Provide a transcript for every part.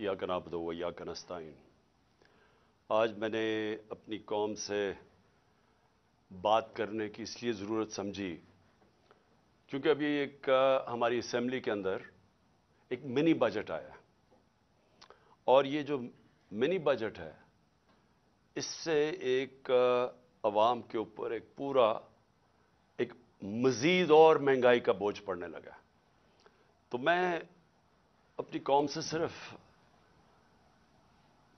या नबद व या नस्ताइन आज मैंने अपनी कौम से बात करने की इसलिए ज़रूरत समझी क्योंकि अभी एक हमारी असम्बली के अंदर एक मिनी बजट आया और ये जो मिनी बजट है इससे एक आवाम के ऊपर एक पूरा एक मज़ीद और महंगाई का बोझ पड़ने लगा तो मैं अपनी कौम से सिर्फ़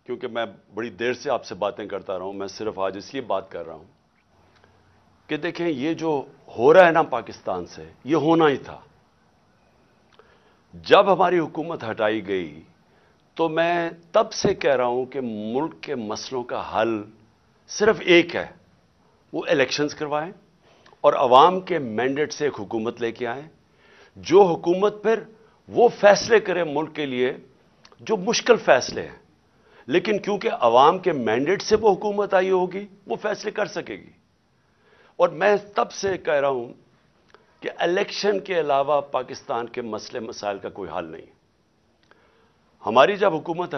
क्योंकि मैं बड़ी देर से आपसे बातें करता रहा हूं मैं सिर्फ आज इसलिए बात कर रहा हूं कि देखें ये जो हो रहा है ना पाकिस्तान से ये होना ही था जब हमारी हुकूमत हटाई गई तो मैं तब से कह रहा हूं कि मुल्क के मसलों का हल सिर्फ एक है वो इलेक्शंस करवाएं और अवाम के मैंडेट से एक हुकूमत लेके आए जो हुकूमत फिर वो फैसले करे मुल्क के लिए जो मुश्किल फैसले हैं लेकिन क्योंकि अवाम के मैंडेट से वो हुकूमत आई होगी वो फैसले कर सकेगी और मैं तब से कह रहा हूं कि इलेक्शन के अलावा पाकिस्तान के मसले मसाइल का कोई हल नहीं हमारी जब हुकूमत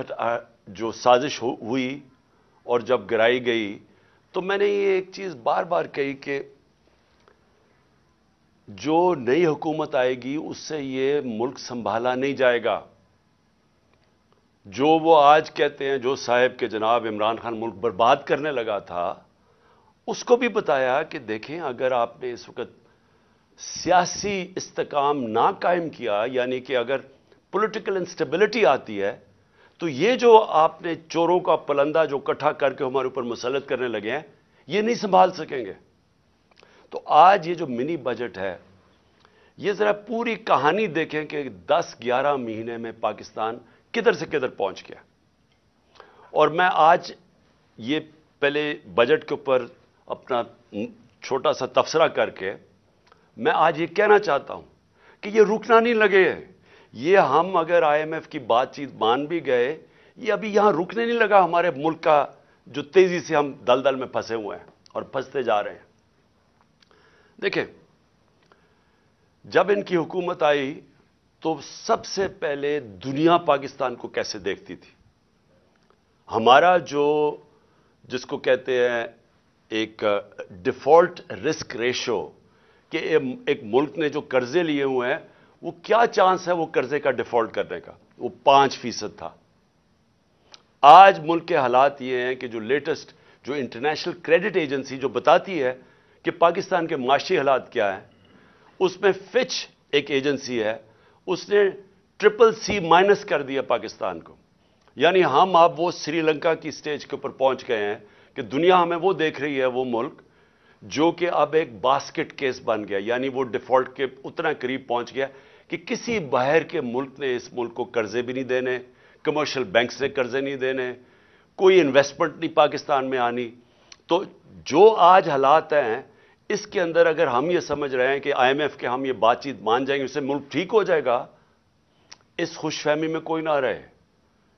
जो साजिश हुई और जब गिराई गई तो मैंने ये एक चीज़ बार बार कही कि जो नई हुकूमत आएगी उससे ये मुल्क संभाला नहीं जाएगा जो वो आज कहते हैं जो साहब के जनाब इमरान खान मुल्क बर्बाद करने लगा था उसको भी बताया कि देखें अगर आपने इस वक्त सियासी इस्तकाम ना कायम किया यानी कि अगर पॉलिटिकल इंस्टेबिलिटी आती है तो ये जो आपने चोरों का पलंदा जो इकट्ठा करके हमारे ऊपर मुसलत करने लगे हैं ये नहीं संभाल सकेंगे तो आज ये जो मिनी बजट है ये ज़रा पूरी कहानी देखें कि 10-11 महीने में पाकिस्तान किधर से किधर पहुंच गया और मैं आज ये पहले बजट के ऊपर अपना छोटा सा तबसरा करके मैं आज ये कहना चाहता हूं कि ये रुकना नहीं लगे है ये हम अगर आईएमएफ की बातचीत मान भी गए ये अभी यहां रुकने नहीं लगा हमारे मुल्क का जो तेज़ी से हम दलदल में फंसे हुए हैं और फंसते जा रहे हैं देखें जब इनकी हुकूमत आई तो सबसे पहले दुनिया पाकिस्तान को कैसे देखती थी हमारा जो जिसको कहते हैं एक डिफ़ॉल्ट रिस्क रेशो कि एक मुल्क ने जो कर्ज़े लिए हुए हैं वो क्या चांस है वो कर्ज़े का डिफ़ॉल्ट करने का वो पांच फीसद था आज मुल्क के हालात ये हैं कि जो लेटेस्ट जो इंटरनेशनल क्रेडिट एजेंसी जो बताती है कि पाकिस्तान के माशी हालात क्या हैं उसमें फिच एक एजेंसी है उसने ट्रिपल सी माइनस कर दिया पाकिस्तान को यानी हम अब वो श्रीलंका की स्टेज के ऊपर पहुंच गए हैं कि दुनिया हमें वो देख रही है वो मुल्क जो कि अब एक बास्केट केस बन गया यानी वो डिफॉल्ट के उतना करीब पहुंच गया कि किसी बाहर के मुल्क ने इस मुल्क को कर्जे भी नहीं देने कमर्शियल बैंक्स ने कर्जे नहीं देने कोई इन्वेस्टमेंट नहीं पाकिस्तान में आनी तो जो आज हालात हैं इसके अंदर अगर हम ये समझ रहे हैं कि आईएमएफ के हम ये बातचीत मान जाएंगे उससे मुल्क ठीक हो जाएगा इस खुशफहमी में कोई ना रहे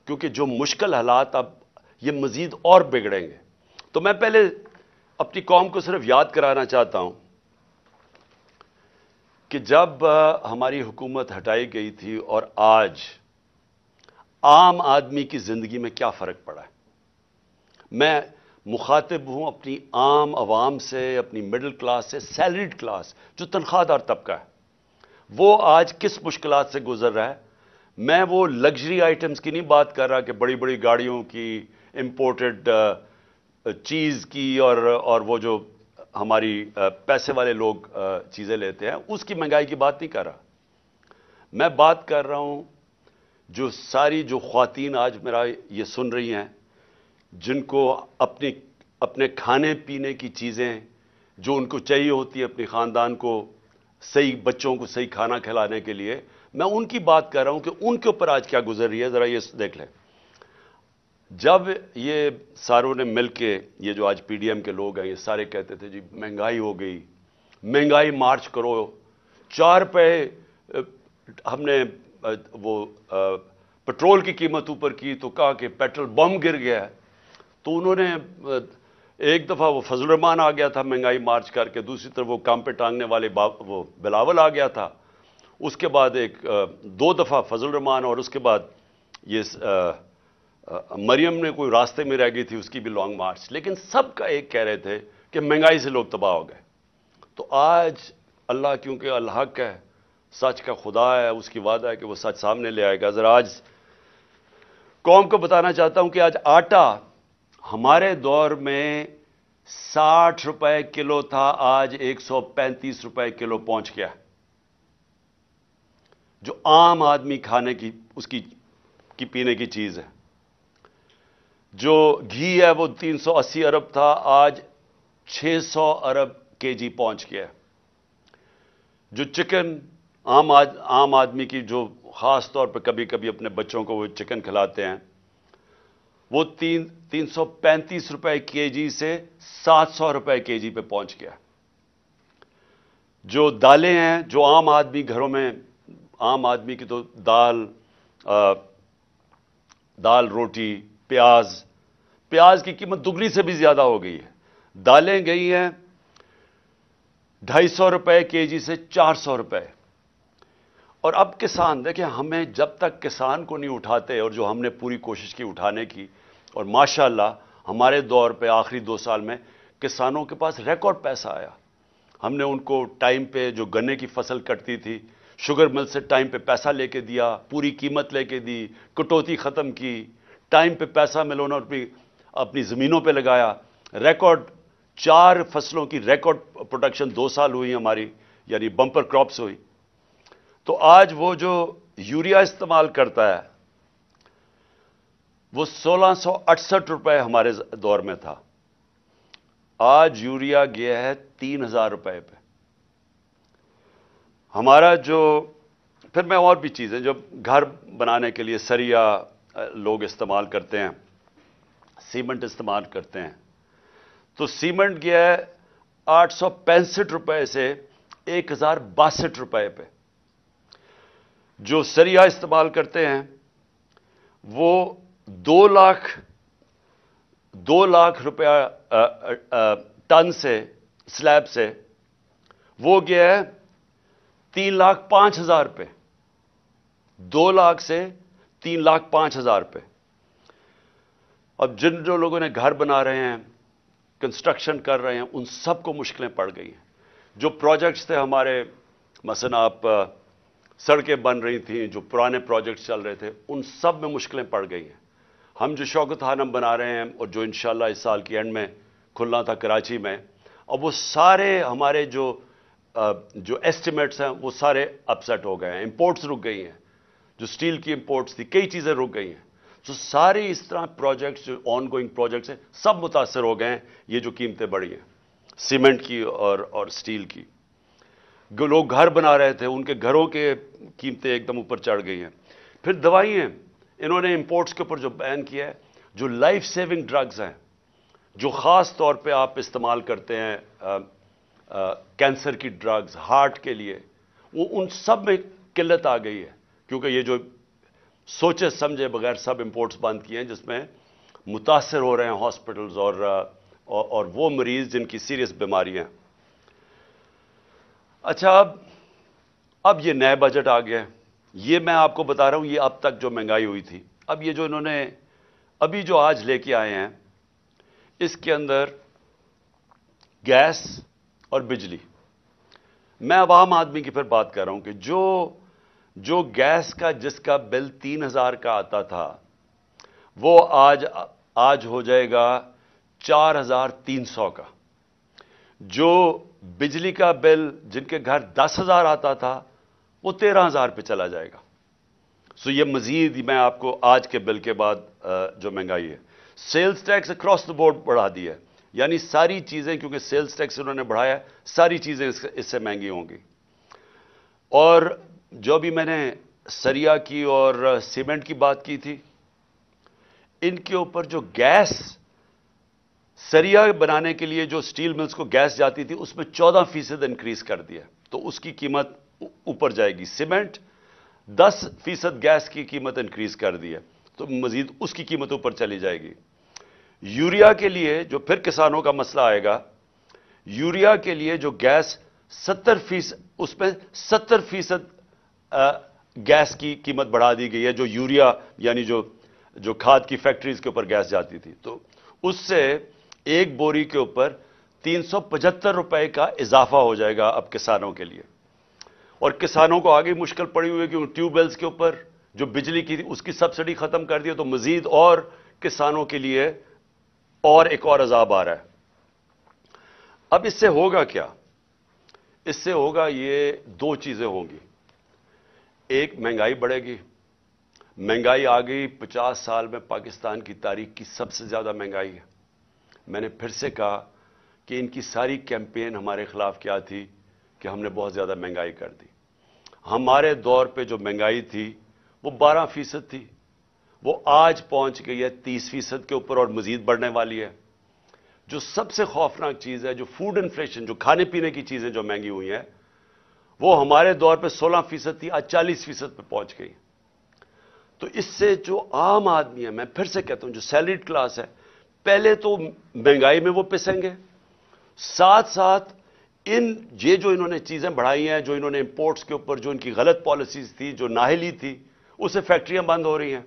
क्योंकि जो मुश्किल हालात अब ये मज़ीद और बिगड़ेंगे तो मैं पहले अपनी कौम को सिर्फ याद कराना चाहता हूं कि जब हमारी हुकूमत हटाई गई थी और आज आम आदमी की ज़िंदगी में क्या फ़र्क पड़ा है मैं मुखातिब हूँ अपनी आम आवाम से अपनी मिडिल क्लास से सैलरीड क्लास जो तनख्वाहदार तबका है वो आज किस मुश्किल से गुजर रहा है मैं वो लग्जरी आइटम्स की नहीं बात कर रहा कि बड़ी बड़ी गाड़ियों की इम्पोर्टेड चीज़ uh, की और और वो जो हमारी uh, पैसे वाले लोग uh, चीज़ें लेते हैं उसकी महंगाई की बात नहीं कर रहा मैं बात कर रहा हूँ जो सारी जो खातन आज मेरा ये सुन रही हैं जिनको अपनी अपने खाने पीने की चीज़ें जो उनको चाहिए होती है अपने ख़ानदान को सही बच्चों को सही खाना खिलाने के लिए मैं उनकी बात कर रहा हूं कि उनके ऊपर आज क्या गुजर रही है ज़रा ये देख लें जब ये सारों ने मिल के ये जो आज पीडीएम के लोग हैं ये सारे कहते थे जी महंगाई हो गई महंगाई मार्च करो चार रुपये हमने वो पेट्रोल की कीमत ऊपर की तो कहा कि पेट्रोल बम गिर गया है तो उन्होंने एक दफ़ा वो फजलरमान आ गया था महंगाई मार्च करके दूसरी तरफ वो काम पे टांगने वाले वो बिलावल आ गया था उसके बाद एक दो दफ़ा फजलरमान और उसके बाद ये मरियम ने कोई रास्ते में रह गई थी उसकी भी लॉन्ग मार्च लेकिन सब का एक कह रहे थे कि महंगाई से लोग तबाह हो गए तो आज अल्लाह क्योंकि का है सच का खुदा है उसकी वादा है कि वो सच सामने ले आएगा ज़रा आज कौम को बताना चाहता हूँ कि आज आटा हमारे दौर में साठ रुपए किलो था आज एक सौ पैंतीस रुपए किलो पहुंच गया जो आम आदमी खाने की उसकी की पीने की चीज है जो घी है वो 380 अरब था आज 600 अरब केजी पहुंच गया जो चिकन आम आद, आम आदमी की जो खास तौर पर कभी कभी अपने बच्चों को वो चिकन खिलाते हैं वो तीन तीन सौ पैंतीस रुपए के जी से सात सौ रुपए के जी पे पहुंच गया जो दालें हैं जो आम आदमी घरों में आम आदमी की तो दाल आ, दाल रोटी प्याज प्याज की कीमत दुगनी से भी ज़्यादा हो गई है दालें गई हैं ढाई सौ रुपए के जी से चार सौ रुपए और अब किसान देखिए हमें जब तक किसान को नहीं उठाते और जो हमने पूरी कोशिश की उठाने की और माशाल्लाह हमारे दौर पे आखिरी दो साल में किसानों के पास रिकॉर्ड पैसा आया हमने उनको टाइम पे जो गन्ने की फसल कटती थी शुगर मिल से टाइम पे पैसा लेके दिया पूरी कीमत लेके दी कटौती ख़त्म की टाइम पे पैसा ना अपनी अपनी ज़मीनों पे लगाया रिकॉर्ड चार फसलों की रिकॉर्ड प्रोडक्शन दो साल हुई हमारी यानी बम्पर क्रॉप्स हुई तो आज वो जो यूरिया इस्तेमाल करता है वो सोलह सौ अड़सठ हमारे दौर में था आज यूरिया गया है तीन हज़ार रुपए पे हमारा जो फिर मैं और भी चीज़ें जो घर बनाने के लिए सरिया लोग इस्तेमाल करते हैं सीमेंट इस्तेमाल करते हैं तो सीमेंट गया है आठ सौ पैंसठ से एक हज़ार बासठ पे जो सरिया इस्तेमाल करते हैं वो दो लाख दो लाख रुपया टन से स्लैब से वो गया है तीन लाख पांच हजार रुपये दो लाख से तीन लाख पांच हजार रुपये अब जिन जो लोगों ने घर बना रहे हैं कंस्ट्रक्शन कर रहे हैं उन सबको मुश्किलें पड़ गई हैं जो प्रोजेक्ट्स थे हमारे मसन आप सड़कें बन रही थी जो पुराने प्रोजेक्ट्स चल रहे थे उन सब में मुश्किलें पड़ गई हैं हम जो शौकत हानम बना रहे हैं और जो इन इस साल की एंड में खुलना था कराची में अब वो सारे हमारे जो जो एस्टिमेट्स हैं वो सारे अपसेट हो गए हैं इम्पोर्ट्स रुक गई हैं जो स्टील की इम्पोर्ट्स थी कई चीज़ें रुक गई हैं तो सारे इस तरह प्रोजेक्ट्स जो ऑन गोइंग प्रोजेक्ट्स हैं सब मुतासर हो गए हैं ये जो कीमतें बढ़ी हैं सीमेंट की और और स्टील की जो लोग घर बना रहे थे उनके घरों के कीमतें एकदम ऊपर चढ़ गई हैं फिर दवाइयाँ इन्होंने इंपोर्ट्स के ऊपर जो बैन किया है जो लाइफ सेविंग ड्रग्स हैं जो ख़ास तौर पे आप इस्तेमाल करते हैं आ, आ, कैंसर की ड्रग्स हार्ट के लिए वो उन सब में किल्लत आ गई है क्योंकि ये जो सोचे समझे बगैर सब इंपोर्ट्स बंद किए हैं जिसमें मुतासर हो रहे हैं हॉस्पिटल्स और, और और वो मरीज़ जिनकी सीरियस बीमारियां अच्छा अब अब ये नया बजट आ गया है ये मैं आपको बता रहा हूं ये अब तक जो महंगाई हुई थी अब ये जो इन्होंने अभी जो आज लेके आए हैं इसके अंदर गैस और बिजली मैं अब आम आदमी की फिर बात कर रहा हूं कि जो जो गैस का जिसका बिल तीन हजार का आता था वो आज आज हो जाएगा चार हजार तीन सौ का जो बिजली का बिल जिनके घर दस हजार आता था वो तेरह हज़ार पर चला जाएगा सो ये मज़ीद मैं आपको आज के बिल के बाद जो महंगाई है sales tax across the board बढ़ा दी है यानी सारी चीज़ें क्योंकि सेल्स टैक्स उन्होंने बढ़ाया सारी चीज़ें इससे महंगी होंगी और जो भी मैंने सरिया की और सीमेंट की बात की थी इनके ऊपर जो गैस सरिया बनाने के लिए जो स्टील मिल्स को गैस जाती थी उसमें चौदह फीसद इंक्रीज कर दिया तो उसकी कीमत ऊपर जाएगी सीमेंट दस फीसद गैस की कीमत इंक्रीज कर दी है तो मजीद उसकी कीमत ऊपर चली जाएगी यूरिया के लिए जो फिर किसानों का मसला आएगा यूरिया के लिए जो गैस सत्तर फीस उसमें सत्तर फीसद गैस की कीमत बढ़ा दी गई है जो यूरिया यानी जो जो खाद की फैक्ट्रीज के ऊपर गैस जाती थी तो उससे एक बोरी के ऊपर तीन सौ पचहत्तर रुपए का इजाफा हो जाएगा अब किसानों के लिए और किसानों को आगे मुश्किल पड़ी हुई है कि ट्यूबवेल्स के ऊपर जो बिजली की उसकी सब्सिडी खत्म कर दी तो मजीद और किसानों के लिए और एक और अजाब आ रहा है अब इससे होगा क्या इससे होगा ये दो चीजें होंगी एक महंगाई बढ़ेगी महंगाई आ गई पचास साल में पाकिस्तान की तारीख की सबसे ज्यादा महंगाई है मैंने फिर से कहा कि इनकी सारी कैंपेन हमारे खिलाफ क्या थी कि हमने बहुत ज्यादा महंगाई कर दी हमारे दौर पे जो महंगाई थी वो 12 फीसद थी वो आज पहुंच गई है 30 फीसद के ऊपर और मजीद बढ़ने वाली है जो सबसे खौफनाक चीज़ है जो फूड इन्फ्लेशन जो खाने पीने की चीज़ें जो महंगी हुई हैं वो हमारे दौर पे 16 फीसद थी आज चालीस फीसद पर पहुंच गई तो इससे जो आम आदमी है मैं फिर से कहता हूं जो सैलरीड क्लास है पहले तो महंगाई में वो पिसेंगे साथ साथ इन ये जो इन्होंने चीज़ें बढ़ाई हैं जो इन्होंने इंपोर्ट्स के ऊपर जो इनकी गलत पॉलिसीज थी जो नाहली थी उससे फैक्ट्रियां बंद हो रही हैं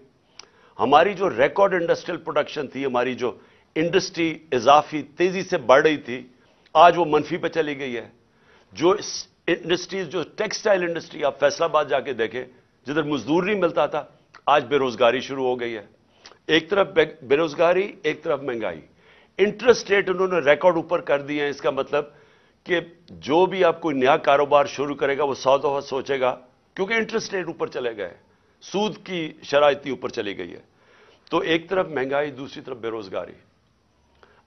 हमारी जो रिकॉर्ड इंडस्ट्रियल प्रोडक्शन थी हमारी जो इंडस्ट्री इजाफी तेज़ी से बढ़ रही थी आज वो मनफी पर चली गई है जो इंडस्ट्रीज जो टेक्सटाइल इंडस्ट्री आप फैसलाबाद जाके देखें जिधर मजदूर नहीं मिलता था आज बेरोजगारी शुरू हो गई है एक तरफ बेरोजगारी एक तरफ महंगाई इंटरेस्ट रेट उन्होंने रिकॉर्ड ऊपर कर दिए हैं इसका मतलब कि जो भी आप कोई नया कारोबार शुरू करेगा वो सौ दफा सोचेगा क्योंकि इंटरेस्ट रेट ऊपर चले गए सूद की शराह इतनी ऊपर चली गई है तो एक तरफ महंगाई दूसरी तरफ बेरोजगारी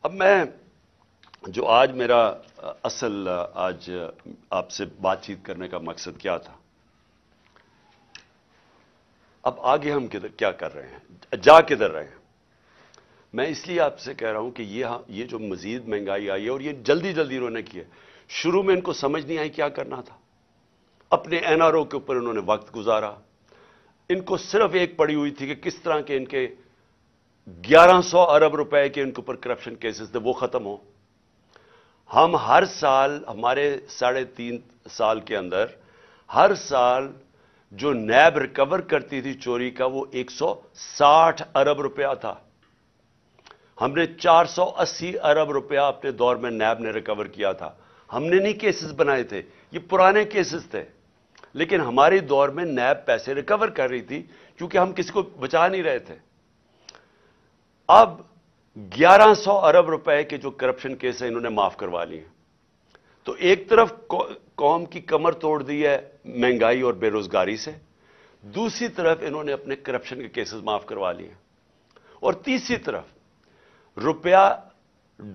अब मैं जो आज मेरा असल आज आपसे बातचीत करने का मकसद क्या था अब आगे हम किधर क्या कर रहे हैं जा किधर रहे हैं मैं इसलिए आपसे कह रहा हूं कि ये ये जो मजीद महंगाई आई है और ये जल्दी जल्दी रोने की है शुरू में इनको समझ नहीं आई क्या करना था अपने एनआरओ के ऊपर इन्होंने वक्त गुजारा इनको सिर्फ एक पड़ी हुई थी कि किस तरह के इनके 1100 अरब रुपए के इनके ऊपर करप्शन केसेस थे वो खत्म हो हम हर साल हमारे साढ़े तीन साल के अंदर हर साल जो नैब रिकवर करती थी चोरी का वो 160 अरब रुपया था हमने 480 अरब रुपया अपने दौर में नैब ने रिकवर किया था हमने नहीं केसेस बनाए थे ये पुराने केसेस थे लेकिन हमारे दौर में नैब पैसे रिकवर कर रही थी क्योंकि हम किसी को बचा नहीं रहे थे अब 1100 अरब रुपए के जो करप्शन केस है इन्होंने माफ करवा लिए तो एक तरफ कौम की कमर तोड़ दी है महंगाई और बेरोजगारी से दूसरी तरफ इन्होंने अपने करप्शन के केसेस माफ करवा लिए और तीसरी तरफ रुपया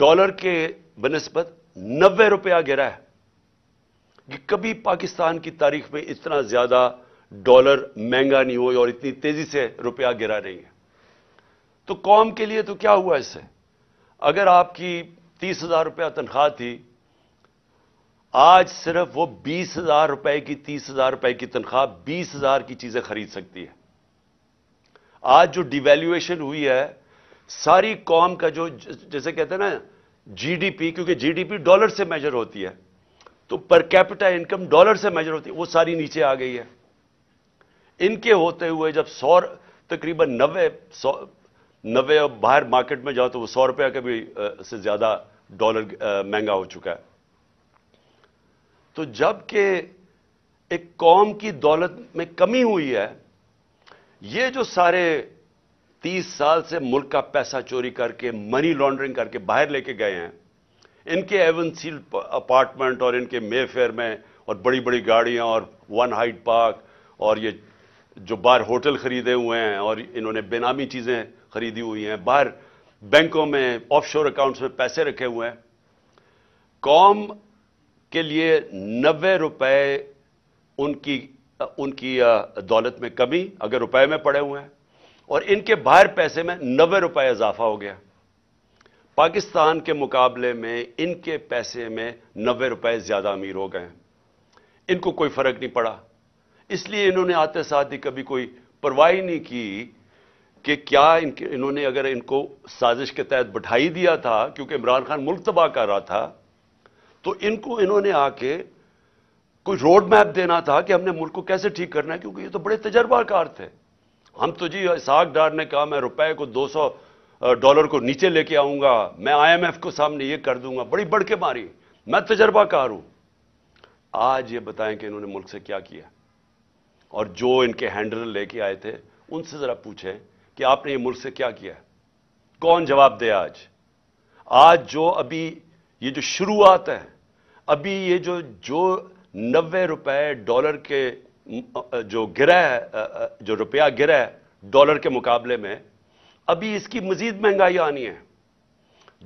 डॉलर के बनस्पत नब्बे रुपया गिरा है कि कभी पाकिस्तान की तारीख में इतना ज्यादा डॉलर महंगा नहीं हुआ और इतनी तेजी से रुपया गिरा नहीं है तो कौम के लिए तो क्या हुआ इससे अगर आपकी तीस हजार रुपया तनख्वाह थी आज सिर्फ वो बीस हजार रुपए की तीस हजार रुपए की तनख्वाह बीस हजार की चीजें खरीद सकती है आज जो डिवेल्युएशन हुई है सारी कौम का जो जैसे कहते हैं ना जीडीपी क्योंकि जीडीपी डॉलर से मेजर होती है तो पर कैपिटा इनकम डॉलर से मेजर होती है वो सारी नीचे आ गई है इनके होते हुए जब सौ तकरीबन नब्बे सौ नब्बे बाहर मार्केट में जाओ तो वो सौ रुपया कभी भी से ज्यादा डॉलर महंगा हो चुका है तो जबकि एक कौम की दौलत में कमी हुई है ये जो सारे तीस साल से मुल्क का पैसा चोरी करके मनी लॉन्ड्रिंग करके बाहर लेके गए हैं इनके एवन सील अपार्टमेंट और इनके मेफेयर में और बड़ी बड़ी गाड़ियां और वन हाइट पार्क और ये जो बाहर होटल खरीदे हुए हैं और इन्होंने बेनामी चीज़ें खरीदी हुई हैं बाहर बैंकों में ऑफशोर अकाउंट्स में पैसे रखे हुए हैं कौम के लिए नब्बे रुपए उनकी उनकी दौलत में कमी अगर रुपए में पड़े हुए हैं और इनके बाहर पैसे में नब्बे रुपए इजाफा हो गया पाकिस्तान के मुकाबले में इनके पैसे में नब्बे रुपए ज्यादा अमीर हो गए इनको कोई फर्क नहीं पड़ा इसलिए इन्होंने आते साथ ही कभी कोई परवाही नहीं की कि क्या इनके इन्होंने अगर इनको साजिश के तहत बिठाई दिया था क्योंकि इमरान खान मुल्क तबाह कर रहा था तो इनको इन्होंने आके कोई रोड मैप देना था कि हमने मुल्क को कैसे ठीक करना है क्योंकि ये तो बड़े तजर्बाकार थे हम तो जी इसहाक डार ने कहा मैं रुपए को 200 डॉलर को नीचे लेके आऊंगा मैं आईएमएफ को सामने ये कर दूंगा बड़ी बढ़ के मारी मैं तजर्बाकार हूं आज ये बताएं कि इन्होंने मुल्क से क्या किया और जो इनके हैंडलर लेके आए थे उनसे जरा पूछें कि आपने ये मुल्क से क्या किया कौन जवाब दे आज आज जो अभी ये जो शुरुआत है अभी ये जो जो नब्बे रुपए डॉलर के जो गिरा है जो रुपया गिरा है डॉलर के मुकाबले में अभी इसकी मजीद महंगाई आनी है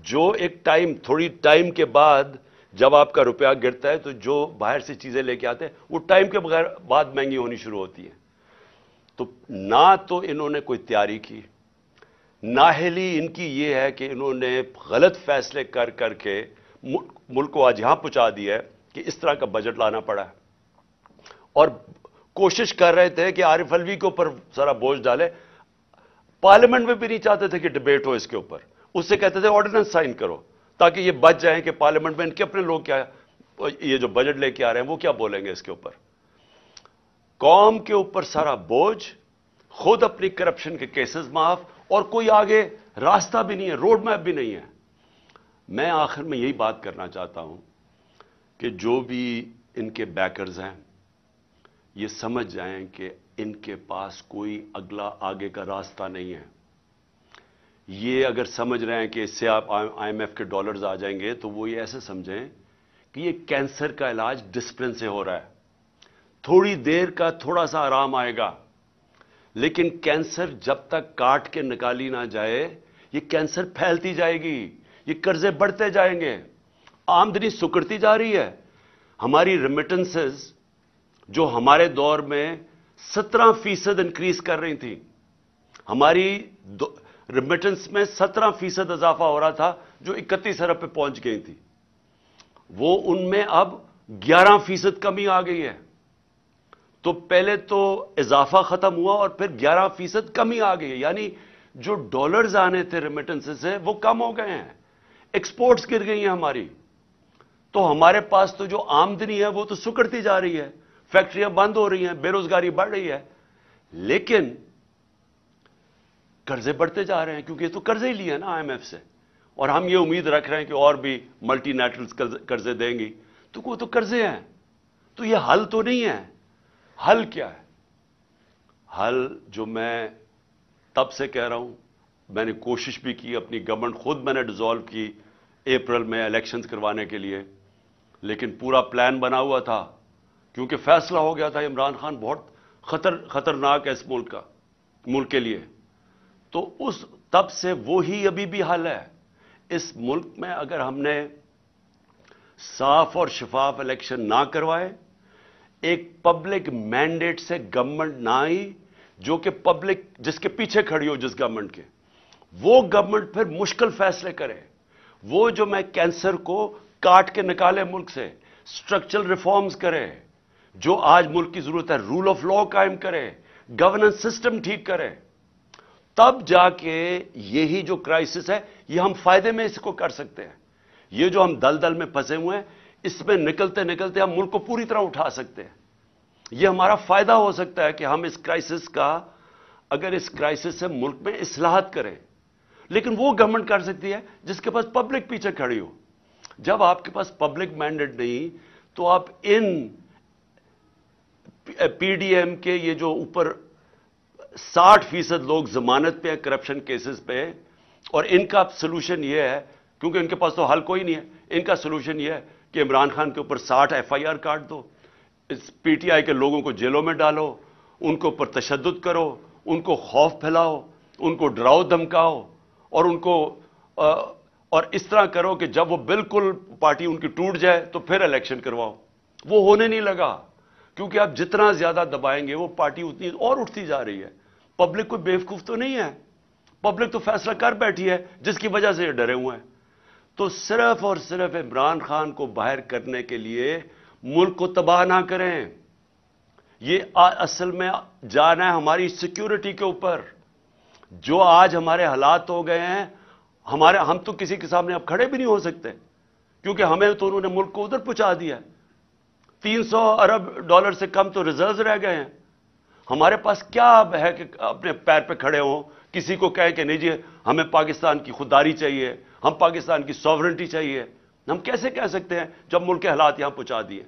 जो एक टाइम थोड़ी टाइम के बाद जब आपका रुपया गिरता है तो जो बाहर से चीज़ें लेके आते हैं वो टाइम के बगैर बाद महंगी होनी शुरू होती है तो ना तो इन्होंने कोई तैयारी की नाहली इनकी ये है कि इन्होंने गलत फैसले कर करके मुल्क को आज यहां पहुंचा दिया है कि इस तरह का बजट लाना पड़ा है और कोशिश कर रहे थे कि आरिफ अलवी के ऊपर सारा बोझ डाले पार्लियामेंट में भी नहीं चाहते थे कि डिबेट हो इसके ऊपर उससे कहते थे ऑर्डिनेंस साइन करो ताकि ये बच जाए कि पार्लियामेंट में इनके अपने लोग क्या ये जो बजट लेके आ रहे हैं वो क्या बोलेंगे इसके ऊपर कौम के ऊपर सारा बोझ खुद अपनी करप्शन के केसेस माफ और कोई आगे रास्ता भी नहीं है रोड मैप भी नहीं है मैं आखिर में यही बात करना चाहता हूं कि जो भी इनके बैकर्स हैं ये समझ जाएं कि इनके पास कोई अगला आगे का रास्ता नहीं है ये अगर समझ रहे हैं कि इससे आप आईएमएफ के डॉलर्स आ जाएंगे तो वो ये ऐसे समझें कि ये कैंसर का इलाज डिस्प्लिन से हो रहा है थोड़ी देर का थोड़ा सा आराम आएगा लेकिन कैंसर जब तक काट के निकाली ना जाए ये कैंसर फैलती जाएगी ये कर्जे बढ़ते जाएंगे आमदनी सुकड़ती जा रही है हमारी रिमिटेंसेस जो हमारे दौर में 17 फीसद इंक्रीज कर रही थी हमारी रिमिटेंस में 17 फीसद इजाफा हो रहा था जो इकतीस अरब पे पहुंच गई थी वो उनमें अब 11 फीसद कमी आ गई है तो पहले तो इजाफा खत्म हुआ और फिर 11 फीसद कमी आ गई है यानी जो डॉलर्स आने थे रिमिटेंस से वो कम हो गए हैं एक्सपोर्ट्स गिर गई हैं हमारी तो हमारे पास तो जो आमदनी है वो तो सुकड़ती जा रही है फैक्ट्रियां बंद हो रही हैं बेरोजगारी बढ़ रही है लेकिन कर्जे बढ़ते जा रहे हैं क्योंकि ये तो कर्जे ही लिए हैं ना आईएमएफ से और हम ये उम्मीद रख रहे हैं कि और भी मल्टीनेशनल कर्जे देंगी तो वो तो कर्जे हैं तो ये हल तो नहीं है हल क्या है हल जो मैं तब से कह रहा हूं मैंने कोशिश भी की अपनी गवर्नमेंट खुद मैंने डिजॉल्व की अप्रैल में इलेक्शंस करवाने के लिए लेकिन पूरा प्लान बना हुआ था क्योंकि फैसला हो गया था इमरान खान बहुत खतर खतरनाक है इस मुल्क का मुल्क के लिए तो उस तब से वो ही अभी भी हाल है इस मुल्क में अगर हमने साफ और शफाफ इलेक्शन ना करवाए एक पब्लिक मैंडेट से गवर्नमेंट ना आई जो कि पब्लिक जिसके पीछे खड़ी हो जिस गवर्नमेंट के वो गवर्नमेंट फिर मुश्किल फैसले करे वो जो मैं कैंसर को काट के निकाले मुल्क से स्ट्रक्चरल रिफॉर्म्स करें जो आज मुल्क की जरूरत है रूल ऑफ लॉ कायम करें गवर्नेंस सिस्टम ठीक करें तब जाके यही जो क्राइसिस है ये हम फायदे में इसको कर सकते हैं ये जो हम दल दल में फंसे हुए हैं इसमें निकलते निकलते हम मुल्क को पूरी तरह उठा सकते हैं ये हमारा फायदा हो सकता है कि हम इस क्राइसिस का अगर इस क्राइसिस से मुल्क में असलाहत करें लेकिन वो गवर्नमेंट कर सकती है जिसके पास पब्लिक पीछे खड़ी हो जब आपके पास पब्लिक मैंडेट नहीं तो आप इन पीडीएम के ये जो ऊपर 60 फीसद लोग जमानत पे हैं करप्शन केसेस पे हैं और इनका सोल्यूशन ये है क्योंकि इनके पास तो हल कोई नहीं है इनका सोल्यूशन ये है कि इमरान खान के ऊपर 60 एफआईआर काट दो इस पीटीआई के लोगों को जेलों में डालो उनको ऊपर तशद करो उनको खौफ फैलाओ उनको डराओ धमकाओ और उनको आ, और इस तरह करो कि जब वो बिल्कुल पार्टी उनकी टूट जाए तो फिर इलेक्शन करवाओ वो होने नहीं लगा क्योंकि आप जितना ज्यादा दबाएंगे वो पार्टी उतनी और उठती जा रही है पब्लिक कोई बेवकूफ तो नहीं है पब्लिक तो फैसला कर बैठी है जिसकी वजह से ये डरे हुए हैं तो सिर्फ और सिर्फ इमरान खान को बाहर करने के लिए मुल्क को तबाह ना करें ये असल में जाना है हमारी सिक्योरिटी के ऊपर जो आज हमारे हालात हो गए हैं हमारे हम तो किसी के सामने अब खड़े भी नहीं हो सकते क्योंकि हमें तो उन्होंने मुल्क को उधर पहुंचा दिया है 300 अरब डॉलर से कम तो रिजर्व रह गए हैं हमारे पास क्या है कि अपने पैर पे खड़े हों किसी को कहे कि नहीं जी हमें पाकिस्तान की खुददारी चाहिए हम पाकिस्तान की सॉवरेंटी चाहिए हम कैसे कह सकते हैं जब मुल्क के हालात यहां पहुंचा दिए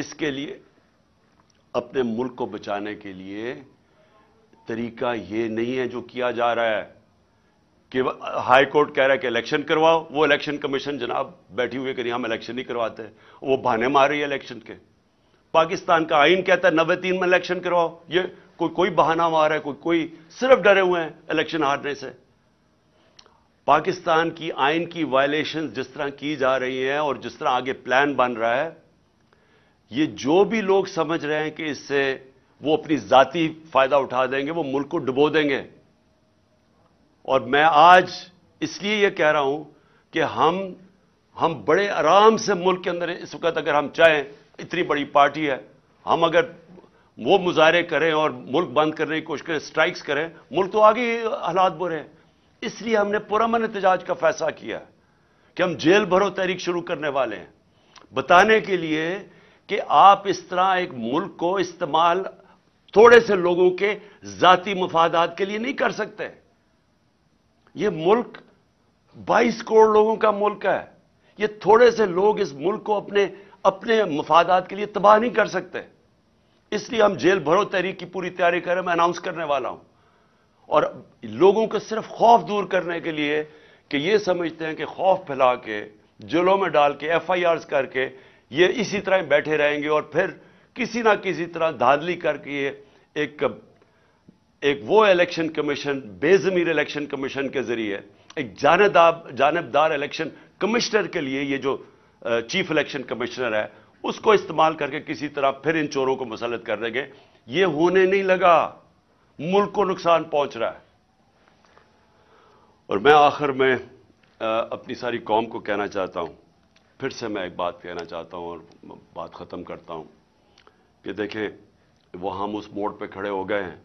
इसके लिए अपने मुल्क को बचाने के लिए तरीका ये नहीं है जो किया जा रहा है कि हाई कोर्ट कह रहा है कि इलेक्शन करवाओ वो इलेक्शन कमीशन जनाब बैठी हुई कहीं हम इलेक्शन नहीं करवाते वो बहाने मार रही है इलेक्शन के पाकिस्तान का आइन कहता है नब्बे तीन में इलेक्शन करवाओ ये कोई कोई बहाना मार है कोई कोई सिर्फ डरे हुए हैं इलेक्शन हारने से पाकिस्तान की आइन की वायलेशन जिस तरह की जा रही हैं और जिस तरह आगे प्लान बन रहा है ये जो भी लोग समझ रहे हैं कि इससे वो अपनी जाति फायदा उठा देंगे वो मुल्क को डुबो देंगे और मैं आज इसलिए यह कह रहा हूं कि हम हम बड़े आराम से मुल्क के अंदर इस वक्त अगर हम चाहें इतनी बड़ी पार्टी है हम अगर वो मुजाहरे करें और मुल्क बंद करने की कोशिश करें स्ट्राइक्स करें मुल्क तो आगे हालात बुरे हैं इसलिए हमने पुरमन एहतजाज का फैसला किया कि हम जेल भरो तहरीक शुरू करने वाले हैं बताने के लिए कि आप इस तरह एक मुल्क को इस्तेमाल थोड़े से लोगों के जाति मफादात के लिए नहीं कर सकते ये मुल्क 22 करोड़ लोगों का मुल्क है ये थोड़े से लोग इस मुल्क को अपने अपने मफादात के लिए तबाह नहीं कर सकते इसलिए हम जेल भरो तहरीक की पूरी तैयारी करें मैं अनाउंस करने वाला हूं और लोगों को सिर्फ खौफ दूर करने के लिए कि ये समझते हैं कि खौफ फैला के जेलों में डाल के एफ आई आर करके ये इसी तरह बैठे रहेंगे और फिर किसी ना किसी तरह धांधली करके ये एक एक वो इलेक्शन कमीशन बेजमीर इलेक्शन कमीशन के जरिए एक जानदार जानबदार इलेक्शन कमिश्नर के लिए ये जो चीफ इलेक्शन कमिश्नर है उसको इस्तेमाल करके किसी तरह फिर इन चोरों को मुसलत कर देंगे ये होने नहीं लगा मुल्क को नुकसान पहुंच रहा है और मैं आखिर में अपनी सारी कौम को कहना चाहता हूं फिर से मैं एक बात कहना चाहता हूं और बात ख़त्म करता हूं कि देखें वह हम उस मोड़ पर खड़े हो गए हैं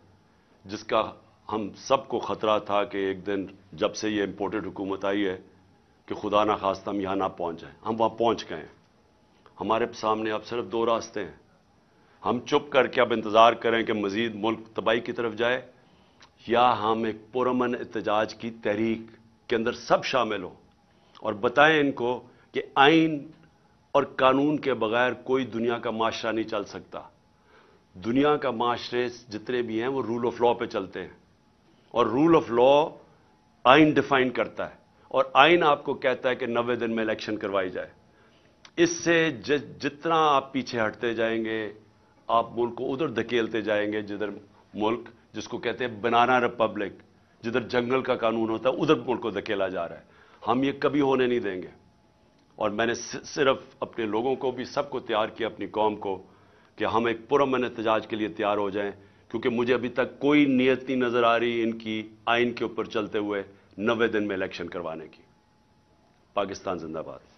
जिसका हम सबको ख़तरा था कि एक दिन जब से ये इम्पोर्टेड हुकूमत आई है कि खुदा ना खास्ता हम यहाँ ना पहुँच जाएँ हम वहाँ पहुँच गए हैं हमारे सामने अब सिर्फ दो रास्ते हैं हम चुप करके अब इंतज़ार करें कि मज़ीद मुल्क तबाही की तरफ जाए या हम एक पुरमन एहतजाज की तहरीक के अंदर सब शामिल हों और बताएं इनको कि आइन और कानून के बगैर कोई दुनिया का माशरा नहीं चल सकता दुनिया का माशरे जितने भी हैं वो रूल ऑफ लॉ पे चलते हैं और रूल ऑफ लॉ आइन डिफाइन करता है और आइन आपको कहता है कि नब्बे दिन में इलेक्शन करवाई जाए इससे जितना आप पीछे हटते जाएंगे आप मुल्क को उधर धकेलते जाएंगे जिधर मुल्क जिसको कहते हैं बनाना रिपब्लिक जिधर जंगल का कानून होता है उधर मुल्क को धकेला जा रहा है हम ये कभी होने नहीं देंगे और मैंने सिर्फ अपने लोगों को भी सबको तैयार किया अपनी कौम को कि हम एक पुरमन एहतजाज के लिए तैयार हो जाएं क्योंकि मुझे अभी तक कोई नीयत नहीं नज़र आ रही इनकी आइन के ऊपर चलते हुए नबे दिन में इलेक्शन करवाने की पाकिस्तान जिंदाबाद